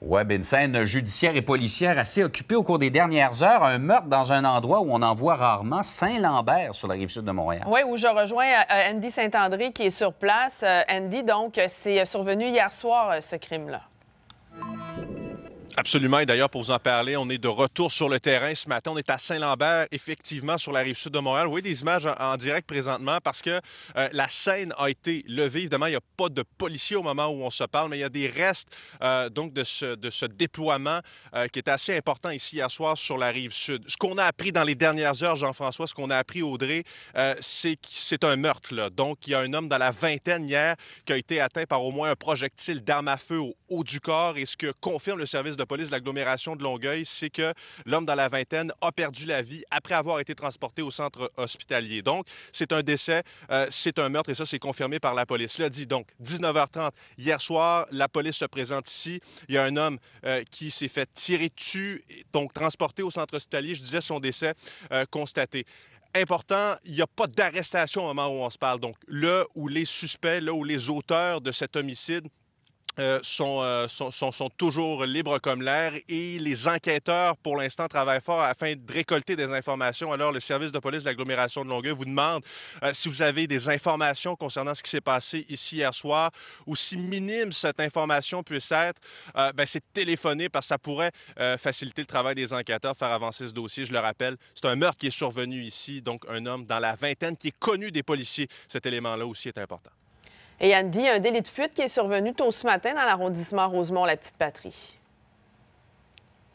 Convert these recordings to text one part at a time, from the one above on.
Oui, ben, une scène judiciaire et policière assez occupée au cours des dernières heures. Un meurtre dans un endroit où on en voit rarement, Saint-Lambert, sur la rive sud de Montréal. Oui, où je rejoins euh, Andy Saint-André qui est sur place. Euh, Andy, donc, c'est survenu hier soir, euh, ce crime-là. Absolument. Et d'ailleurs, pour vous en parler, on est de retour sur le terrain ce matin. On est à Saint-Lambert, effectivement, sur la rive sud de Montréal. Vous voyez des images en, direct présentement parce que euh, la scène a été levée. Évidemment, il n'y a pas de policiers au moment où on se parle, mais il y a des restes euh, donc de ce, de ce déploiement euh, qui est assez important ici hier soir sur la rive sud. Ce qu'on a appris dans les dernières heures, Jean-François, ce qu'on a appris, Audrey, c'est que c'est un meurtre. Là. Donc, il y a un homme dans la vingtaine hier qui a été atteint par au moins un projectile d'arme à feu au haut du corps et ce que confirme le service de police de l'agglomération de Longueuil, c'est que l'homme dans la vingtaine a perdu la vie après avoir été transporté au centre hospitalier. Donc, c'est un décès, euh, c'est un meurtre et ça, c'est confirmé par la police. Là, dit, donc, 19h30, hier soir, la police se présente ici. Il y a un homme euh, qui s'est fait tirer dessus, donc transporté au centre hospitalier. Je disais son décès euh, constaté important, il n'y a pas d'arrestation au moment où on se parle. Donc, le où les suspects, là où les auteurs de cet homicide euh, euh, sont, sont, sont, toujours libres comme l'air et les enquêteurs, pour l'instant, travaillent fort afin de récolter des informations. Alors, le service de police de l'agglomération de Longueuil vous demande euh, si vous avez des informations concernant ce qui s'est passé ici hier soir ou si minime cette information puisse être, ben, c'est téléphoner parce que ça pourrait faciliter le travail des enquêteurs, faire avancer ce dossier. Je le rappelle, c'est un meurtre qui est survenu ici, donc un homme dans la vingtaine qui est connu des policiers. Cet élément-là aussi est important. Et Andy, un délit de fuite qui est survenu tôt ce matin dans l'arrondissement Rosemont-la-Petite-Patrie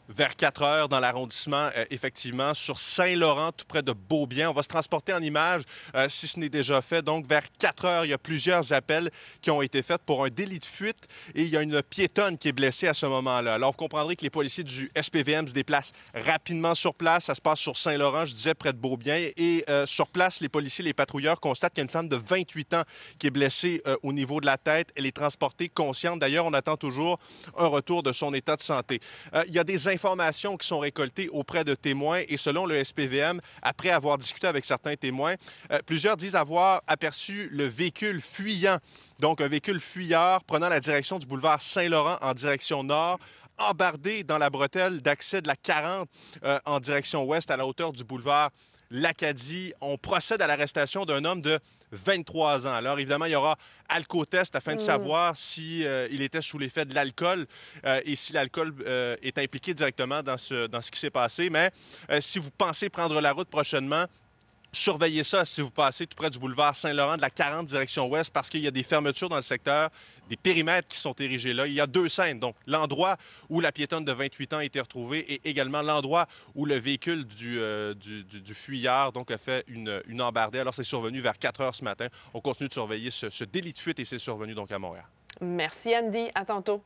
vers 4 heures dans l'arrondissement, euh, effectivement, sur Saint-Laurent, tout près de Beaubien. On va se transporter en images, euh, si ce n'est déjà fait. Donc, vers 4 heures, il y a plusieurs appels qui ont été faits pour un délit de fuite et il y a une piétonne qui est blessée à ce moment-là. Alors, vous comprendrez que les policiers du SPVM se déplacent rapidement sur place. Ça se passe sur Saint-Laurent, je disais, près de Beaubien. Et euh, sur place, les policiers, les patrouilleurs constatent qu'il y a une femme de 28 ans qui est blessée au niveau de la tête. Elle est transportée consciente. D'ailleurs, on attend toujours un retour de son état de santé. il y a des informations qui sont récoltées auprès de témoins et selon le SPVM, après avoir discuté avec certains témoins, euh, plusieurs disent avoir aperçu le véhicule fuyant, donc un véhicule fuyard prenant la direction du boulevard Saint-Laurent en direction nord embardé dans la bretelle d'accès de la 40 euh, en direction ouest à la hauteur du boulevard l'Acadie. On procède à l'arrestation d'un homme de 23 ans. Alors évidemment, il y aura alcotest afin de hmm. savoir si euh, il était sous l'effet de l'alcool euh, et si l'alcool est impliqué directement dans ce, dans ce qui s'est passé. Mais si vous pensez prendre la route prochainement, surveillez ça si vous passez tout près du boulevard Saint-Laurent de la 40 direction ouest parce qu'il y a des fermetures dans le secteur, des périmètres qui sont érigés là. Il y a deux scènes, donc l'endroit où la piétonne de 28 ans a été retrouvée et également l'endroit où le véhicule du, euh, du, fuyard donc, a fait une, embardée. Alors c'est survenu vers 4 heures ce matin. On continue de surveiller ce, ce délit de fuite et c'est survenu donc à Montréal. Merci Andy. À tantôt.